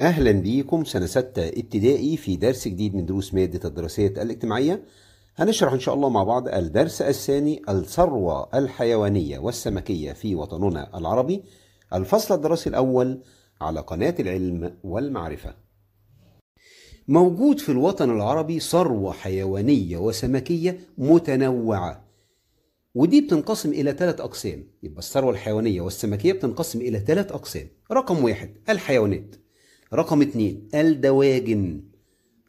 أهلا بيكم سنة ستة ابتدائي في درس جديد من دروس مادة الدراسات الاجتماعية هنشرح إن شاء الله مع بعض الدرس الثاني الثروة الحيوانية والسمكية في وطننا العربي الفصل الدراسي الأول على قناة العلم والمعرفة موجود في الوطن العربي ثروة حيوانية وسمكية متنوعة ودي بتنقسم إلى ثلاث أقسام يبقى الثروة الحيوانية والسمكية بتنقسم إلى ثلاث أقسام رقم واحد الحيوانات رقم اتنين الدواجن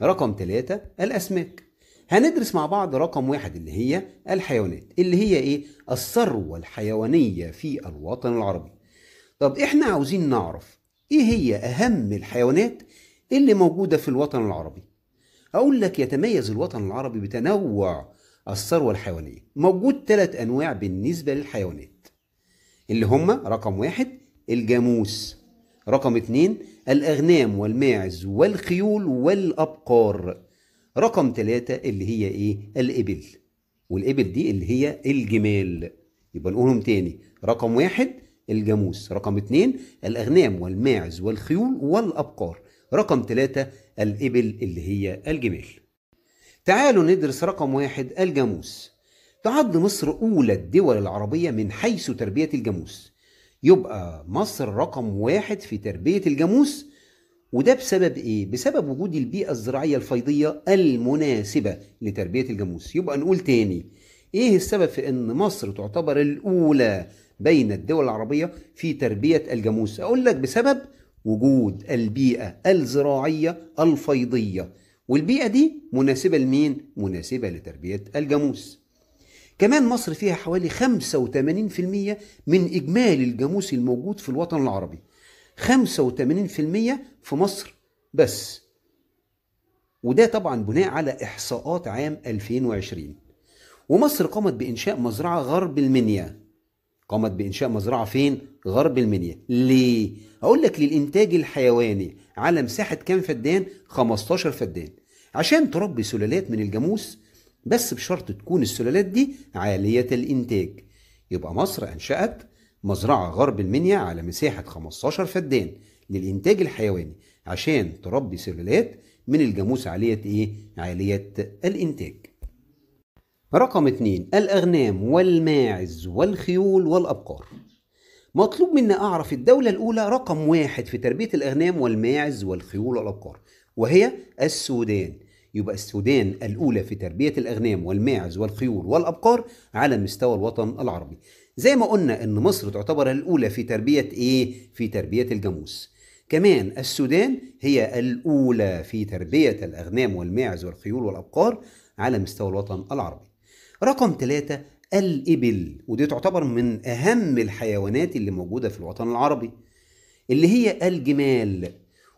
رقم تلاتة الأسماك هندرس مع بعض رقم واحد اللي هي الحيوانات اللي هي ايه الثروة الحيوانية في الوطن العربي طب احنا عاوزين نعرف ايه هي اهم الحيوانات اللي موجودة في الوطن العربي اقول لك يتميز الوطن العربي بتنوع الثروة الحيوانية موجود ثلاث انواع بالنسبة للحيوانات اللي هما رقم واحد الجاموس رقم اتنين الأغنام والماعز والخيول والأبقار رقم ثلاثة اللي هي إيه؟ الإبل والإبل دي اللي هي الجمال يبقى نقولهم تاني رقم واحد الجاموس رقم اتنين الأغنام والماعز والخيول والأبقار رقم ثلاثة الإبل اللي هي الجمال تعالوا ندرس رقم واحد الجاموس تعد مصر أولى الدول العربية من حيث تربية الجاموس يبقى مصر رقم واحد في تربية الجاموس وده بسبب ايه؟ بسبب وجود البيئة الزراعية الفيضية المناسبة لتربية الجاموس يبقى نقول تاني ايه السبب في ان مصر تعتبر الاولى بين الدول العربية في تربية الجاموس اقول لك بسبب وجود البيئة الزراعية الفيضية والبيئة دي مناسبة لمين؟ مناسبة لتربية الجاموس كمان مصر فيها حوالي 85% من إجمالي الجاموسي الموجود في الوطن العربي 85% في مصر بس وده طبعا بناء على إحصاءات عام 2020 ومصر قامت بإنشاء مزرعة غرب المنيا قامت بإنشاء مزرعة فين؟ غرب المنيا ليه؟ أقول لك للإنتاج الحيواني على مساحة كام فدان؟ 15 فدان عشان تربي سلالات من الجاموس بس بشرط تكون السلالات دي عالية الإنتاج يبقى مصر أنشأت مزرعة غرب المنيا على مساحة 15 فدان للإنتاج الحيواني عشان تربي سلالات من الجاموس عالية إيه؟ عالية الإنتاج رقم اتنين الأغنام والماعز والخيول والأبقار مطلوب مني أعرف الدولة الأولى رقم واحد في تربية الأغنام والماعز والخيول والأبقار وهي السودان يبقى السودان الأولى في تربية الأغنام والماعز والخيول والأبقار على مستوى الوطن العربي زي ما قلنا إن مصر تعتبر الأولى في تربية إيه؟ في تربية الجاموس كمان السودان هي الأولى في تربية الأغنام والماعز والخيول والأبقار على مستوى الوطن العربي رقم ثلاثة الإبل ودي تعتبر من أهم الحيوانات اللي موجودة في الوطن العربي اللي هي الجمال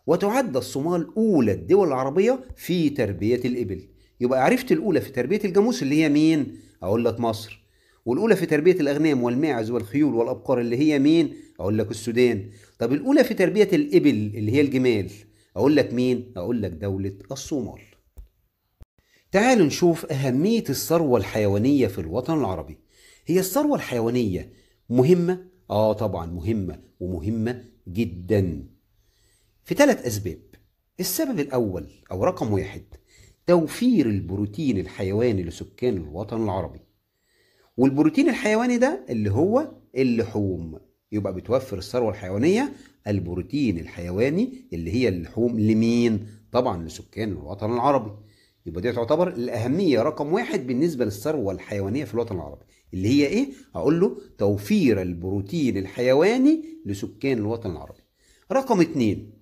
وتعد الصومال أولى الدول العربية في تربية الإبل يبقى عرفت الأولى في تربية الجاموس اللي هي مين؟ أقول لك مصر والأولى في تربية الأغنام والماعز والخيول والأبقار اللي هي مين؟ أقول لك السودان طب الأولى في تربية الإبل اللي هي الجمال أقول لك مين؟ أقول لك دولة الصومال تعالوا نشوف أهمية الثروة الحيوانية في الوطن العربي هي الثروة الحيوانية مهمة؟ آه طبعا مهمة ومهمة جدا في ثلاث أسباب السبب الأول أو رقم واحد توفير البروتين الحيواني لسكان الوطن العربي والبروتين الحيواني ده اللي هو اللحوم يبقى بتوفر الثروة الحيوانية البروتين الحيواني اللي هي اللحوم لمين؟ طبعا لسكان الوطن العربي يبقى دي تعتبر الأهمية رقم واحد بالنسبة للثروة الحيوانية في الوطن العربي اللي هي إيه؟ أقول له توفير البروتين الحيواني لسكان الوطن العربي رقم اتنين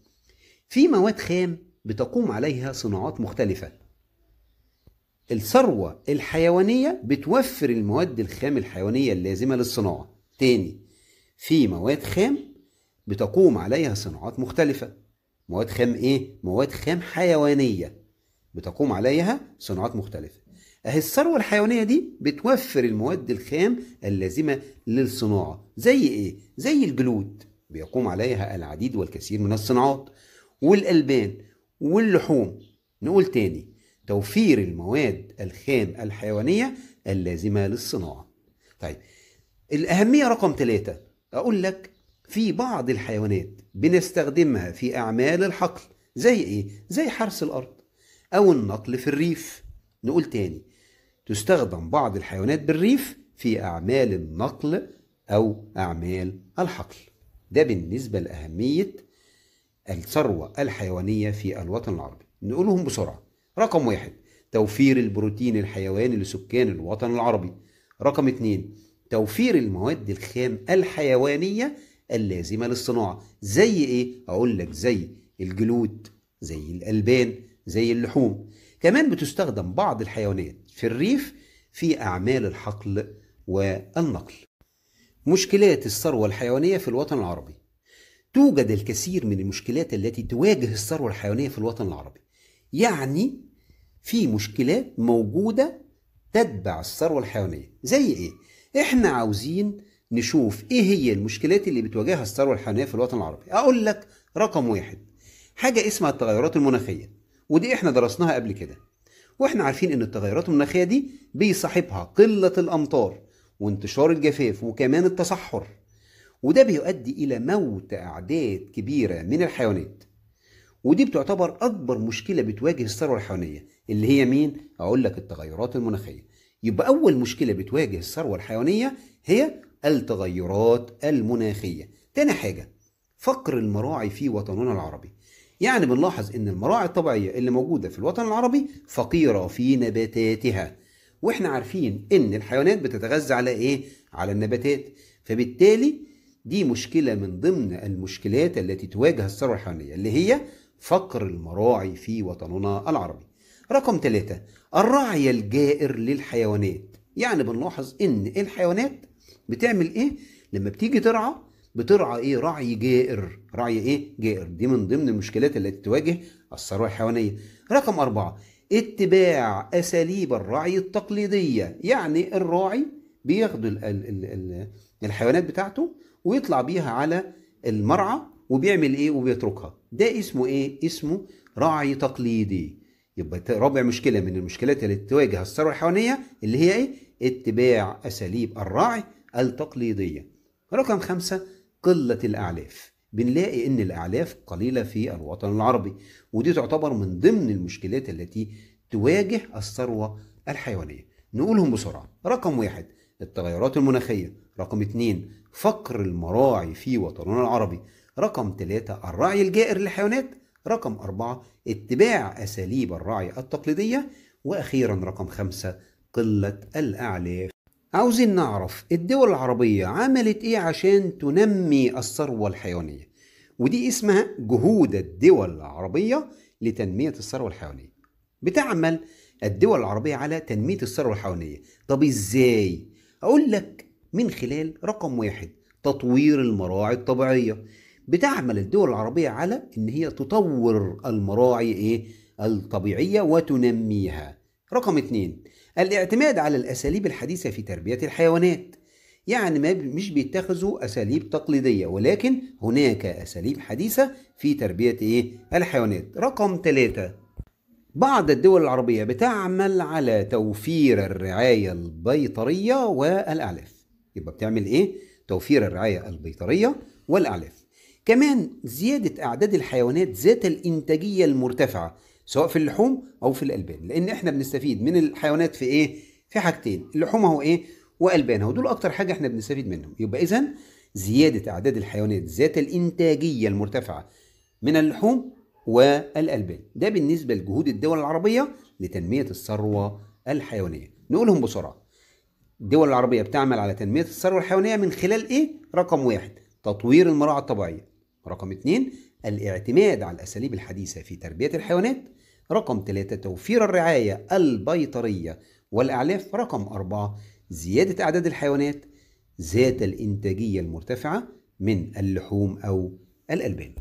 في مواد خام بتقوم عليها صناعات مختلفة الثروة الحيوانية بتوفر المواد الخام الحيوانية اللازمة للصناعة تاني في مواد خام بتقوم عليها صناعات مختلفة مواد خام ايه؟ مواد خام حيوانية بتقوم عليها صناعات مختلفة اهي الثروة الحيوانية دي بتوفر المواد الخام اللازمة للصناعة زي ايه؟ زي الجلود بيقوم عليها العديد والكثير من الصناعات والألبان واللحوم نقول تاني توفير المواد الخام الحيوانية اللازمة للصناعة طيب الأهمية رقم ثلاثة أقول لك في بعض الحيوانات بنستخدمها في أعمال الحقل زي إيه؟ زي حرس الأرض أو النقل في الريف نقول تاني تستخدم بعض الحيوانات بالريف في أعمال النقل أو أعمال الحقل ده بالنسبة لأهمية الثروة الحيوانية في الوطن العربي نقولهم بسرعة رقم واحد توفير البروتين الحيواني لسكان الوطن العربي رقم اثنين توفير المواد الخام الحيوانية اللازمة للصناعة زي ايه؟ اقول لك زي الجلود زي الألبان زي اللحوم كمان بتستخدم بعض الحيوانات في الريف في أعمال الحقل والنقل مشكلات الثروة الحيوانية في الوطن العربي توجد الكثير من المشكلات التي تواجه الثروة الحيوانية في الوطن العربي يعني في مشكلات موجودة تتبع الثروة الحيوانية زي ايه؟ احنا عاوزين نشوف ايه هي المشكلات اللي بتواجهها الثروة الحيوانية في الوطن العربي اقول لك رقم واحد حاجة اسمها التغيرات المناخية ودي احنا درسناها قبل كده واحنا عارفين ان التغيرات المناخية دي بيصاحبها قلة الامطار وانتشار الجفاف وكمان التصحر وده بيؤدي إلى موت أعداد كبيرة من الحيوانات ودي بتعتبر أكبر مشكلة بتواجه الثروة الحيوانية اللي هي مين؟ أقول لك التغيرات المناخية يبقى أول مشكلة بتواجه الثروة الحيوانية هي التغيرات المناخية تاني حاجة فقر المراعي في وطننا العربي يعني بنلاحظ ان المراعي الطبيعية اللي موجودة في الوطن العربي فقيرة في نباتاتها واحنا عارفين ان الحيوانات بتتغذى على ايه؟ على النباتات فبالتالي دي مشكلة من ضمن المشكلات التي تواجه الثروة الحيوانية اللي هي فقر المراعي في وطننا العربي رقم ثلاثة الرعي الجائر للحيوانات يعني بنلاحظ ان الحيوانات بتعمل ايه لما بتيجي ترعى بترعى ايه رعي جائر رعي ايه جائر دي من ضمن المشكلات التي تواجه الثروة الحيوانية رقم أربعة اتباع أساليب الرعي التقليدية يعني الراعي بياخدوا الحيوانات بتاعته ويطلع بيها على المرعى وبيعمل ايه وبيتركها ده اسمه ايه اسمه رعي تقليدي يبقى رابع مشكله من المشكلات اللي تواجه الثروه الحيوانيه اللي هي ايه اتباع اساليب الرعي التقليديه رقم خمسة قله الاعلاف بنلاقي ان الاعلاف قليله في الوطن العربي ودي تعتبر من ضمن المشكلات التي تواجه الثروه الحيوانيه نقولهم بسرعه رقم واحد التغيرات المناخيه رقم اتنين فقر المراعي في وطننا العربي رقم ثلاثة الرعي الجائر للحيوانات رقم أربعة اتباع أساليب الرعي التقليدية وأخيرا رقم خمسة قلة الأعلاف عاوزين نعرف الدول العربية عملت إيه عشان تنمي الثروة الحيوانية ودي اسمها جهود الدول العربية لتنمية الثروة الحيوانية بتعمل الدول العربية على تنمية الثروة الحيوانية طب إزاي؟ أقول لك من خلال رقم واحد تطوير المراعي الطبيعية بتعمل الدول العربية على إن هي تطور المراعي إيه؟ الطبيعية وتنميها رقم اتنين الاعتماد على الأساليب الحديثة في تربية الحيوانات يعني ما مش بيتخذوا أساليب تقليدية ولكن هناك أساليب حديثة في تربية إيه؟ الحيوانات رقم ثلاثة بعض الدول العربية بتعمل على توفير الرعاية البيطرية والأعلاف يبقى بتعمل ايه؟ توفير الرعايه البيطريه والاعلاف. كمان زياده اعداد الحيوانات ذات الانتاجيه المرتفعه سواء في اللحوم او في الالبان لان احنا بنستفيد من الحيوانات في ايه؟ في حاجتين اللحوم اهو ايه؟ والبانها ودول اكتر حاجه احنا بنستفيد منهم يبقى اذا زياده اعداد الحيوانات ذات الانتاجيه المرتفعه من اللحوم والألبان ده بالنسبة لجهود الدول العربية لتنمية الثروة الحيوانية نقولهم بسرعة الدول العربية بتعمل على تنمية الثروة الحيوانية من خلال إيه؟ رقم واحد تطوير المراعي الطبيعية رقم اتنين الاعتماد على الأساليب الحديثة في تربية الحيوانات رقم ثلاثة توفير الرعاية البيطرية والأعلاف رقم أربعة زيادة أعداد الحيوانات ذات الإنتاجية المرتفعة من اللحوم أو الألبان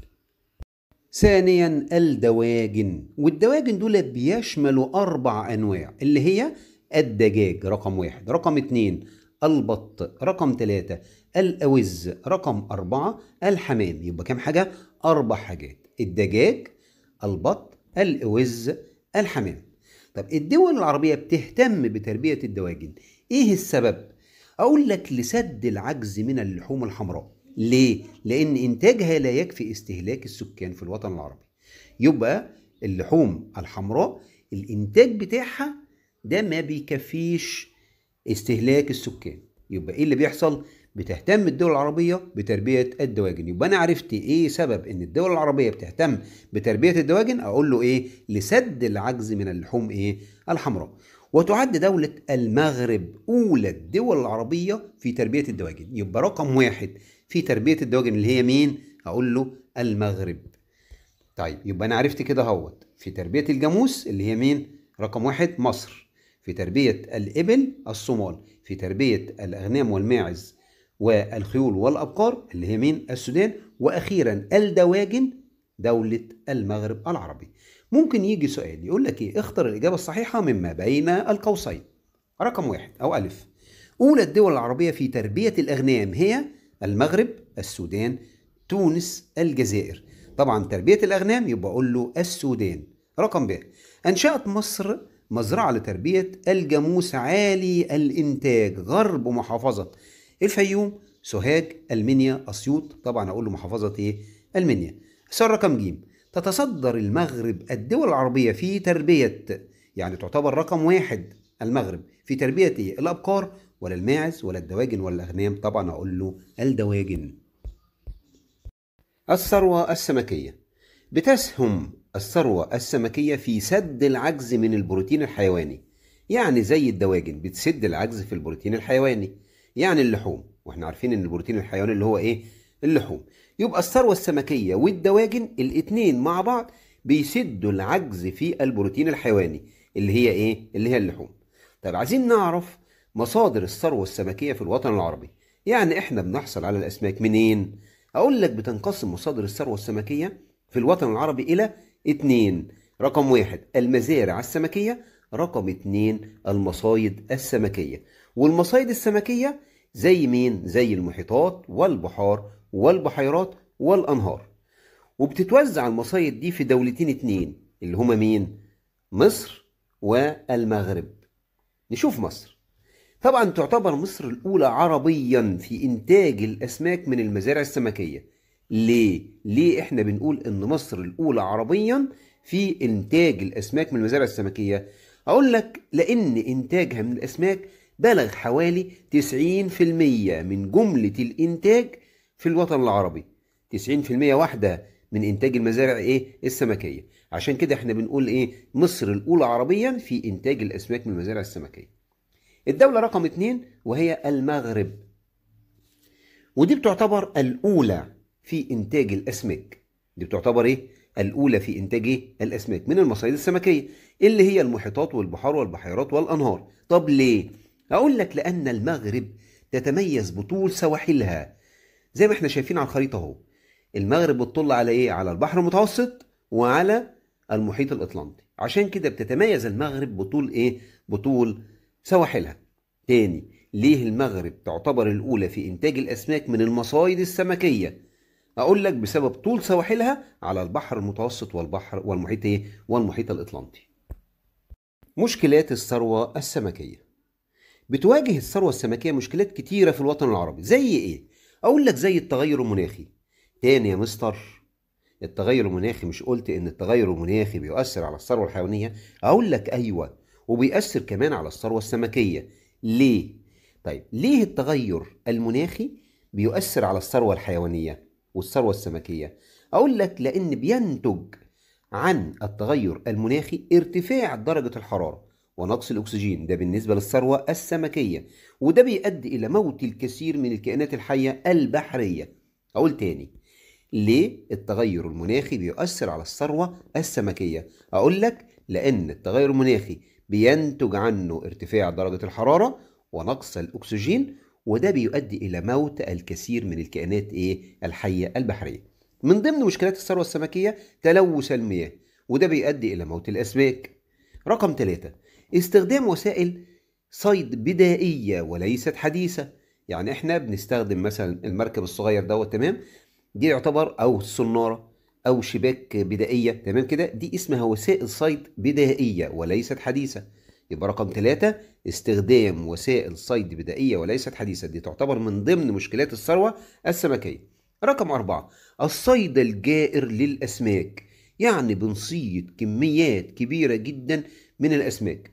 ثانيا الدواجن والدواجن دول بيشملوا أربع أنواع اللي هي الدجاج رقم واحد رقم اتنين البط رقم ثلاثة الأوز رقم أربعة الحمام يبقى كام حاجة؟ أربع حاجات الدجاج البط الأوز الحمام طب الدول العربية بتهتم بتربية الدواجن إيه السبب؟ أقول لك لسد العجز من اللحوم الحمراء ليه؟ لأن إنتاجها لا يكفي استهلاك السكان في الوطن العربي يبقى اللحوم الحمراء الإنتاج بتاعها ده ما بيكفيش استهلاك السكان يبقى ايه اللي بيحصل بتهتم الدول العربيه بتربيه الدواجن يبقى انا عرفت ايه سبب ان الدول العربيه بتهتم بتربيه الدواجن اقول له ايه لسد العجز من اللحوم ايه الحمراء وتعد دولة المغرب أولى الدول العربية في تربية الدواجن يبقى رقم واحد في تربية الدواجن اللي هي مين؟ أقول له المغرب طيب يبقى أنا عرفت كده هوت في تربية الجاموس اللي هي مين؟ رقم واحد مصر في تربية الإبل الصومال في تربية الأغنام والماعز والخيول والأبقار اللي هي مين السودان وأخيرا الدواجن دولة المغرب العربي ممكن يجي سؤال يقول لك ايه اختر الإجابة الصحيحة مما بين القوسين رقم واحد أو ألف أولى الدول العربية في تربية الأغنام هي المغرب السودان تونس الجزائر طبعا تربية الأغنام يبقى أقول له السودان رقم ب أنشأت مصر مزرعة لتربية الجاموس عالي الإنتاج غرب محافظة الفيوم سوهاج المنيا أسيوط طبعا أقول له محافظة إيه المنيا السؤال رقم ج تتصدر المغرب الدول العربية في تربية يعني تعتبر رقم واحد المغرب في تربية إيه الأبقار ولا الماعز ولا الدواجن ولا الأغنام طبعا أقول له الدواجن الثروة السمكية بتسهم الثروة السمكية في سد العجز من البروتين الحيواني يعني زي الدواجن بتسد العجز في البروتين الحيواني يعني اللحوم واحنا عارفين ان البروتين الحيواني اللي هو ايه اللحوم يبقى الثروة السمكية والدواجن الاتنين مع بعض بيسدوا العجز في البروتين الحيواني اللي هي ايه اللي هي اللحوم طيب عايزين نعرف مصادر الثروة السمكية في الوطن العربي يعني احنا بنحصل على الاسماك منين اقول لك بتنقسم مصادر الثروة السمكية في الوطن العربي الى اتنين رقم واحد المزارع السمكية رقم اتنين المصايد السمكية والمصايد السمكية زي مين؟ زي المحيطات والبحار والبحيرات والأنهار وبتتوزع المصايد دي في دولتين اتنين اللي هما مين؟ مصر والمغرب نشوف مصر طبعا تعتبر مصر الأولى عربيا في إنتاج الأسماك من المزارع السمكية ليه؟ ليه احنا بنقول ان مصر الاولى عربيا في انتاج الاسماك من المزارع السمكيه؟ اقول لك لان انتاجها من الاسماك بلغ حوالي 90% من جمله الانتاج في الوطن العربي 90% واحده من انتاج المزارع ايه السمكيه عشان كده احنا بنقول ايه مصر الاولى عربيا في انتاج الاسماك من المزارع السمكيه الدوله رقم اتنين وهي المغرب ودي بتعتبر الاولى في إنتاج الأسماك دي بتعتبر إيه؟ الأولى في إنتاج إيه؟ الأسماك من المصايد السمكية اللي هي المحيطات والبحار والبحيرات والأنهار طب ليه؟ أقول لك لأن المغرب تتميز بطول سواحلها زي ما احنا شايفين على الخريطة اهو المغرب بتطل على إيه؟ على البحر المتوسط وعلى المحيط الأطلنطي عشان كده بتتميز المغرب بطول إيه؟ بطول سواحلها تاني ليه المغرب تعتبر الأولى في إنتاج الأسماك من المصايد السمكية اقول لك بسبب طول سواحلها على البحر المتوسط والبحر والمحيط ايه والمحيط الاطلنطي مشكلات الثروه السمكيه بتواجه الثروه السمكيه مشكلات كتيره في الوطن العربي زي ايه اقول لك زي التغير المناخي تاني يا مستر التغير المناخي مش قلت ان التغير المناخي بيؤثر على الثروه الحيوانيه اقول لك ايوه وبيأثر كمان على الثروه السمكيه ليه طيب ليه التغير المناخي بيؤثر على الثروه الحيوانيه والثروة السمكية أقول لك لأن بينتج عن التغير المناخي ارتفاع درجة الحرارة ونقص الأكسجين ده بالنسبة للثروة السمكية وده بيؤدي إلى موت الكثير من الكائنات الحية البحرية أقول تاني ليه التغير المناخي بيؤثر على الثروة السمكية أقول لك لأن التغير المناخي بينتج عنه ارتفاع درجة الحرارة ونقص الأكسجين وده بيؤدي إلى موت الكثير من الكائنات إيه الحية البحرية من ضمن مشكلات الثروة السمكية تلوث المياه وده بيؤدي إلى موت الأسماك رقم ثلاثة استخدام وسائل صيد بدائية وليست حديثة يعني احنا بنستخدم مثلا المركب الصغير دوت تمام دي يعتبر او الصناره او شباك بدائيه تمام كده دي اسمها وسائل صيد بدائيه وليست حديثه يبقى رقم ثلاثة استخدام وسائل صيد بدائية وليست حديثة دي تعتبر من ضمن مشكلات الثروة السمكية رقم أربعة الصيد الجائر للأسماك يعني بنصيد كميات كبيرة جدا من الأسماك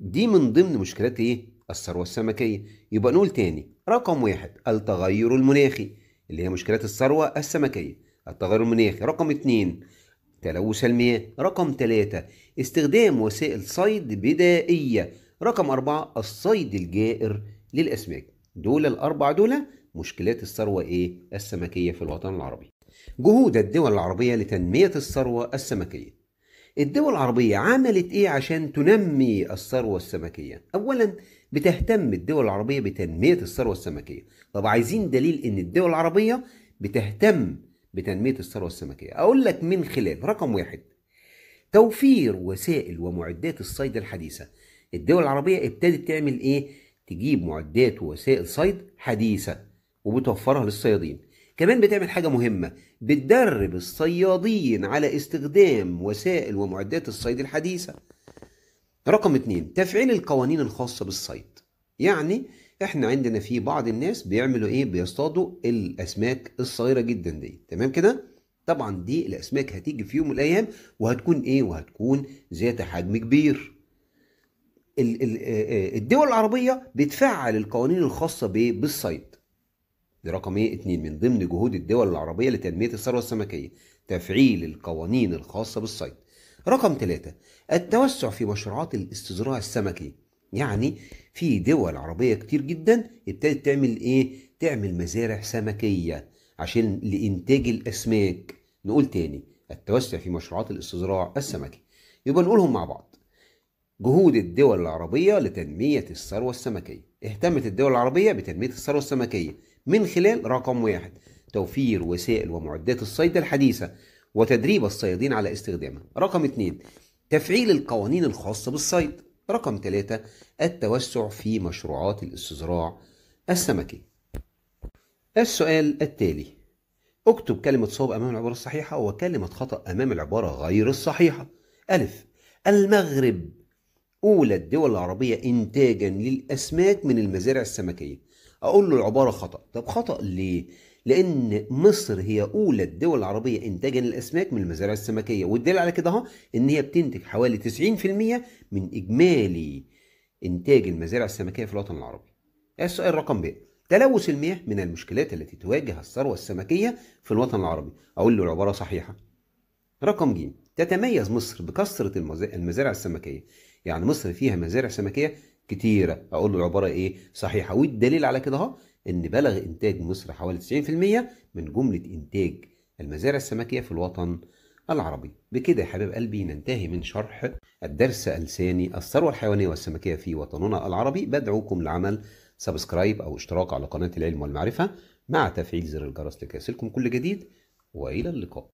دي من ضمن مشكلات إيه؟ الثروة السمكية يبقى نقول تاني رقم واحد التغير المناخي اللي هي مشكلات الثروة السمكية التغير المناخي رقم اتنين تلوث المياه رقم ثلاثة استخدام وسائل صيد بدائية رقم أربعة الصيد الجائر للأسماك دول الأربع دول مشكلات الثروة إيه السمكية في الوطن العربي جهود الدول العربية لتنمية الثروة السمكية الدول العربية عملت إيه عشان تنمي الثروة السمكية؟ أولا بتهتم الدول العربية بتنمية الثروة السمكية طب عايزين دليل إن الدول العربية بتهتم بتنمية الثروة السمكية أقول لك من خلال رقم واحد توفير وسائل ومعدات الصيد الحديثة الدول العربية ابتدت تعمل ايه تجيب معدات ووسائل صيد حديثة وبتوفرها للصيادين كمان بتعمل حاجة مهمة بتدرب الصيادين على استخدام وسائل ومعدات الصيد الحديثة رقم اتنين تفعيل القوانين الخاصة بالصيد يعني احنا عندنا في بعض الناس بيعملوا ايه بيصطادوا الاسماك الصغيرة جدا دي تمام كده طبعا دي الاسماك هتيجي في يوم من الايام وهتكون ايه وهتكون ذات حجم كبير آه، آه، الدول العربية بتفعل القوانين الخاصة بالصيد دي رقم ايه اتنين من ضمن جهود الدول العربية لتنمية الثروة السمكية تفعيل القوانين الخاصة بالصيد رقم ثلاثة التوسع في مشروعات الاستزراع السمكي يعني في دول عربية كتير جدا ابتدت تعمل ايه تعمل مزارع سمكية عشان لإنتاج الأسماك نقول تاني التوسع في مشروعات الاستزراع السمكي يبقى نقولهم مع بعض جهود الدول العربية لتنمية الثروة السمكية اهتمت الدول العربية بتنمية الثروة السمكية من خلال رقم واحد توفير وسائل ومعدات الصيد الحديثة وتدريب الصيادين على استخدامها رقم اثنين تفعيل القوانين الخاصة بالصيد رقم ثلاثة التوسع في مشروعات الاستزراع السمكي السؤال التالي اكتب كلمة صواب أمام العبارة الصحيحة وكلمة خطأ أمام العبارة غير الصحيحة ألف المغرب أولى الدول العربية إنتاجا للأسماك من المزارع السمكية أقول له العبارة خطأ طب خطأ ليه؟ لأن مصر هي أولى الدول العربية إنتاجا للأسماك من المزارع السمكية والدليل على كده إن هي بتنتج حوالي 90% من إجمالي إنتاج المزارع السمكية في الوطن العربي السؤال رقم ب تلوث المياه من المشكلات التي تواجه الثروة السمكية في الوطن العربي أقول له العبارة صحيحة رقم جيم تتميز مصر بكثرة المزارع السمكية يعني مصر فيها مزارع سمكية كتيرة أقول له العبارة إيه صحيحة والدليل على كده أهو إن بلغ إنتاج مصر حوالي 90% من جملة إنتاج المزارع السمكية في الوطن العربي بكده يا حبيب قلبي ننتهي من شرح الدرس الثاني الثروة الحيوانية والسمكية في وطننا العربي بدعوكم لعمل سبسكرايب أو اشتراك على قناة العلم والمعرفة مع تفعيل زر الجرس لكي يصلكم كل جديد وإلى اللقاء